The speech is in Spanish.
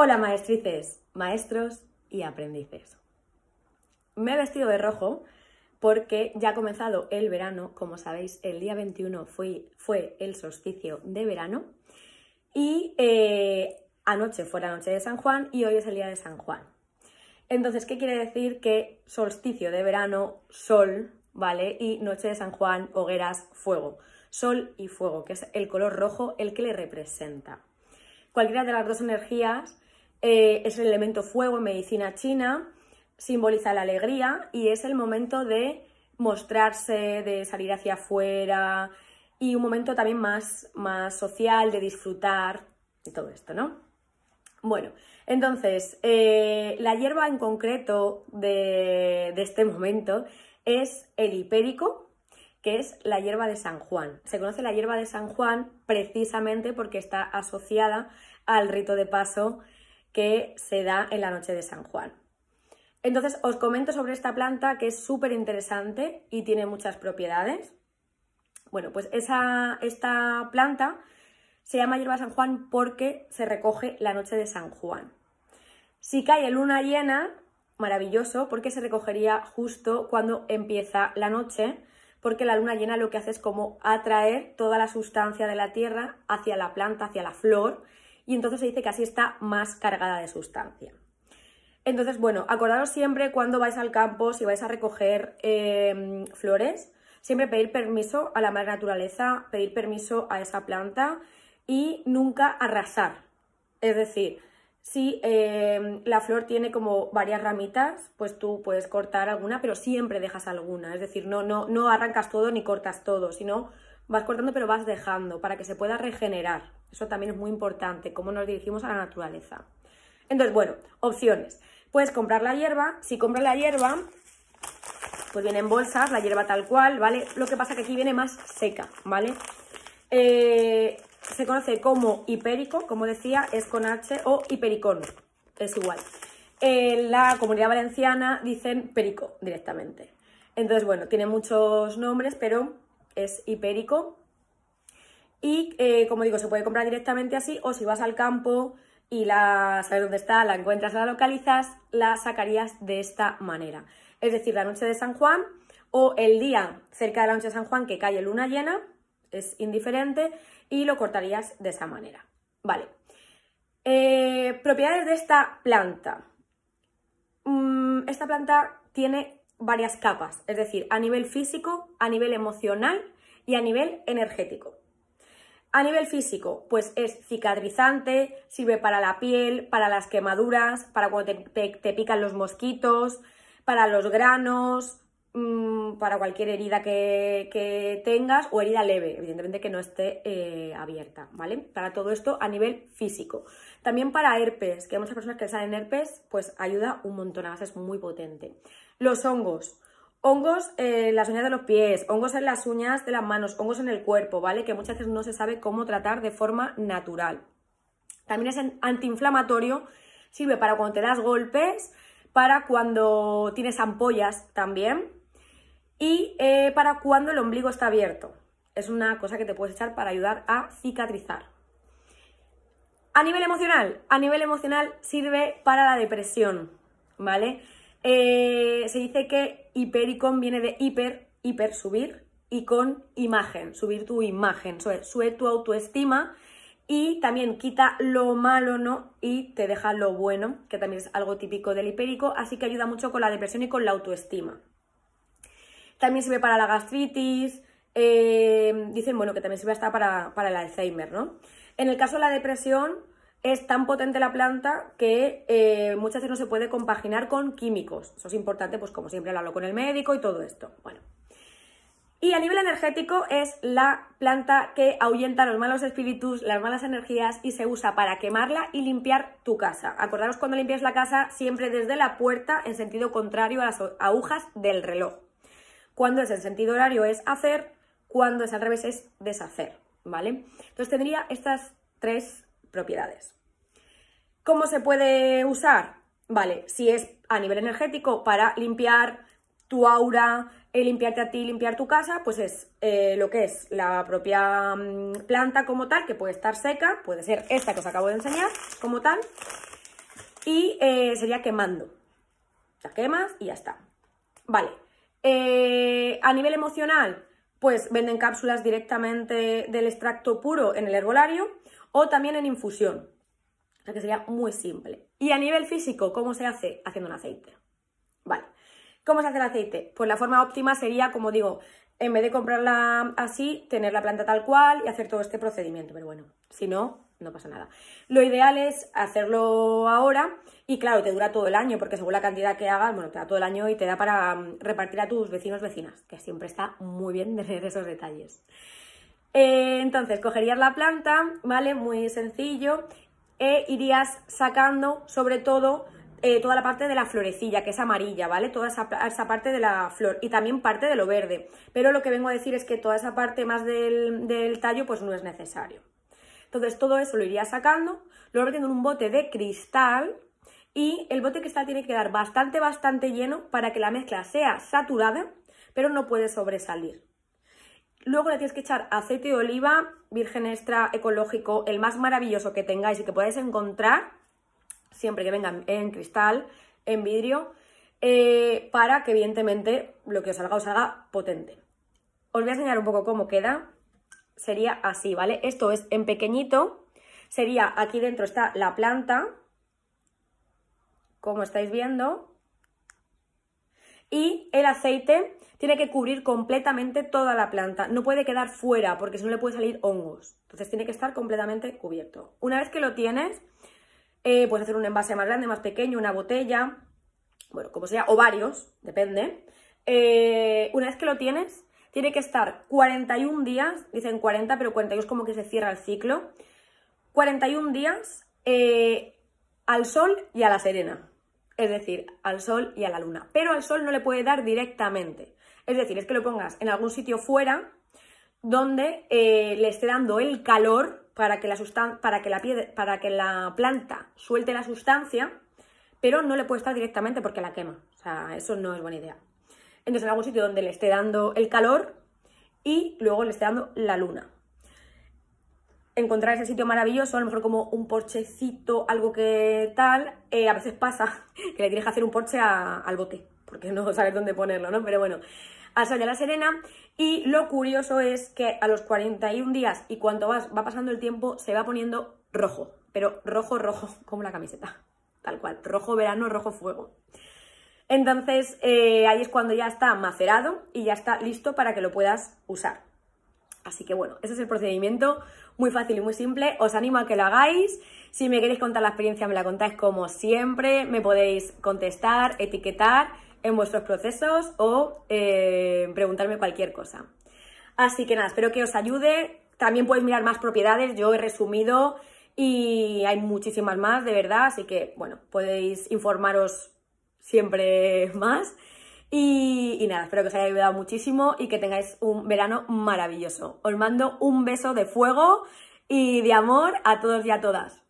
Hola maestrices, maestros y aprendices. Me he vestido de rojo porque ya ha comenzado el verano, como sabéis, el día 21 fue el solsticio de verano y eh, anoche fue la noche de San Juan y hoy es el día de San Juan. Entonces, ¿qué quiere decir que solsticio de verano, sol, ¿vale? Y noche de San Juan, hogueras, fuego. Sol y fuego, que es el color rojo el que le representa. Cualquiera de las dos energías eh, es el elemento fuego en medicina china, simboliza la alegría y es el momento de mostrarse, de salir hacia afuera y un momento también más, más social, de disfrutar y todo esto, ¿no? Bueno, entonces, eh, la hierba en concreto de, de este momento es el hipérico, que es la hierba de San Juan. Se conoce la hierba de San Juan precisamente porque está asociada al rito de paso que se da en la noche de San Juan. Entonces os comento sobre esta planta que es súper interesante y tiene muchas propiedades. Bueno, pues esa, esta planta se llama hierba San Juan porque se recoge la noche de San Juan. Si cae luna llena, maravilloso, porque se recogería justo cuando empieza la noche, porque la luna llena lo que hace es como atraer toda la sustancia de la tierra hacia la planta, hacia la flor, y entonces se dice que así está más cargada de sustancia. Entonces, bueno, acordaros siempre cuando vais al campo, si vais a recoger em, flores, siempre pedir permiso a la madre naturaleza, pedir permiso a esa planta y nunca arrasar. Es decir, si em, la flor tiene como varias ramitas, pues tú puedes cortar alguna, pero siempre dejas alguna. Es decir, no, no, no arrancas todo ni cortas todo, sino vas cortando pero vas dejando para que se pueda regenerar. Eso también es muy importante, cómo nos dirigimos a la naturaleza. Entonces, bueno, opciones. Puedes comprar la hierba. Si compras la hierba, pues viene en bolsas, la hierba tal cual, ¿vale? Lo que pasa que aquí viene más seca, ¿vale? Eh, se conoce como hipérico, como decía, es con H, o hipericón, es igual. En la comunidad valenciana dicen perico directamente. Entonces, bueno, tiene muchos nombres, pero es hipérico. Y eh, como digo, se puede comprar directamente así o si vas al campo y la sabes dónde está, la encuentras, la localizas, la sacarías de esta manera. Es decir, la noche de San Juan o el día cerca de la noche de San Juan que cae luna llena, es indiferente, y lo cortarías de esa manera. Vale. Eh, propiedades de esta planta. Mm, esta planta tiene varias capas, es decir, a nivel físico, a nivel emocional y a nivel energético. A nivel físico, pues es cicatrizante, sirve para la piel, para las quemaduras, para cuando te, pican los mosquitos, para los granos, Mm, para cualquier herida que, tengas o herida leve, evidentemente que no esté eh, abierta, ¿vale? Para todo esto a nivel físico. También para herpes, que a muchas personas que salen herpes, pues ayuda un montón, además es muy potente. Los hongos. Hongos en las uñas de los pies, hongos en las uñas de las manos, hongos en el cuerpo, ¿vale? Que muchas veces no se sabe cómo tratar de forma natural. También es antiinflamatorio, sirve para cuando te das golpes, para cuando tienes ampollas también, ¿Y eh, para cuando el ombligo está abierto? Es una cosa que te puedes echar para ayudar a cicatrizar. A nivel emocional, a nivel emocional sirve para la depresión, ¿vale? Eh, se dice que hipericon viene de hiper, hiper, subir, y con imagen, subir tu imagen, sube, tu autoestima y también quita lo malo, ¿no? Y te deja lo bueno, que también es algo típico del hipérico, así que ayuda mucho con la depresión y con la autoestima. También sirve para la gastritis, eh, dicen, bueno, que también sirve hasta para, el Alzheimer, ¿no? En el caso de la depresión, es tan potente la planta que eh, muchas veces no se puede compaginar con químicos. Eso es importante, pues como siempre hablo con el médico y todo esto. Bueno. Y a nivel energético es la planta que ahuyenta los malos espíritus, las malas energías y se usa para quemarla y limpiar tu casa. Acordaros cuando limpias la casa siempre desde la puerta en sentido contrario a las agujas del reloj. Cuando es en sentido horario es hacer, cuando es al revés es deshacer, ¿vale? Entonces tendría estas tres propiedades. ¿Cómo se puede usar? Vale, si es a nivel energético para limpiar tu aura, eh, limpiarte a ti, limpiar tu casa, pues es eh, lo que es la propia mm, planta como tal, que puede estar seca, puede ser esta que os acabo de enseñar como tal, y eh, sería quemando. La quemas y ya está. Vale, eh, a nivel emocional, pues venden cápsulas directamente del extracto puro en el herbolario o también en infusión. O sea que sería muy simple. Y a nivel físico, ¿cómo se hace? Haciendo un aceite. Vale. ¿Cómo se hace el aceite? Pues la forma óptima sería, como digo, en vez de comprarla así, tener la planta tal cual y hacer todo este procedimiento. Pero bueno, si no, no pasa nada. Lo ideal es hacerlo ahora y claro, te dura todo el año, porque según la cantidad que hagas, bueno, te da todo el año y te da para mm, repartir a tus vecinos, vecinas, que siempre está muy bien tener esos detalles. Eh, entonces, cogerías la planta, ¿vale? Muy sencillo, e irías sacando sobre todo eh, toda la parte de la florecilla, que es amarilla, ¿vale? Toda esa, parte de la flor y también parte de lo verde. Pero lo que vengo a decir es que toda esa parte más del, del tallo pues no es necesario. Entonces todo eso lo iría sacando, lo metiendo en un bote de cristal y el bote que cristal tiene que quedar bastante, bastante lleno para que la mezcla sea saturada, pero no puede sobresalir. Luego le tienes que echar aceite de oliva, virgen extra, ecológico, el más maravilloso que tengáis y que podáis encontrar, siempre que venga en cristal, en vidrio, eh, para que evidentemente lo que os salga os haga potente. Os voy a enseñar un poco cómo queda, sería así, ¿vale? Esto es en pequeñito, sería aquí dentro está la planta, como estáis viendo, y el aceite tiene que cubrir completamente toda la planta, no puede quedar fuera porque si no le puede salir hongos, entonces tiene que estar completamente cubierto. Una vez que lo tienes, eh, puedes hacer un envase más grande, más pequeño, una botella, bueno, como sea, o varios, depende. Eh, una vez que lo tienes, tiene que estar 41 días, dicen 40, pero 42 es como que se cierra el ciclo. 41 días eh, al sol y a la serena. Es decir, al sol y a la luna. Pero al sol no le puede dar directamente. Es decir, es que lo pongas en algún sitio fuera donde eh, le esté dando el calor para que, la para, que la para que la planta suelte la sustancia, pero no le puede estar directamente porque la quema. O sea, eso no es buena idea. Entonces en algún sitio donde le esté dando el calor y luego le esté dando la luna. Encontrar ese sitio maravilloso, a lo mejor como un porchecito, algo que tal, eh, a veces pasa que le tienes que hacer un porche al bote, porque no sabes dónde ponerlo, ¿no? Pero bueno, al Sol la Serena. Y lo curioso es que a los 41 días y cuanto vas, va pasando el tiempo, se va poniendo rojo, pero rojo, rojo, como la camiseta, tal cual, rojo verano, rojo fuego. Entonces eh, ahí es cuando ya está macerado y ya está listo para que lo puedas usar. Así que bueno, ese es el procedimiento, muy fácil y muy simple. Os animo a que lo hagáis. Si me queréis contar la experiencia, me la contáis como siempre. Me podéis contestar, etiquetar en vuestros procesos o eh, preguntarme cualquier cosa. Así que nada, espero que os ayude. También podéis mirar más propiedades, yo he resumido y hay muchísimas más, de verdad. Así que bueno, podéis informaros siempre más. Y, y, nada, espero que os haya ayudado muchísimo y que tengáis un verano maravilloso. Os mando un beso de fuego y de amor a todos y a todas.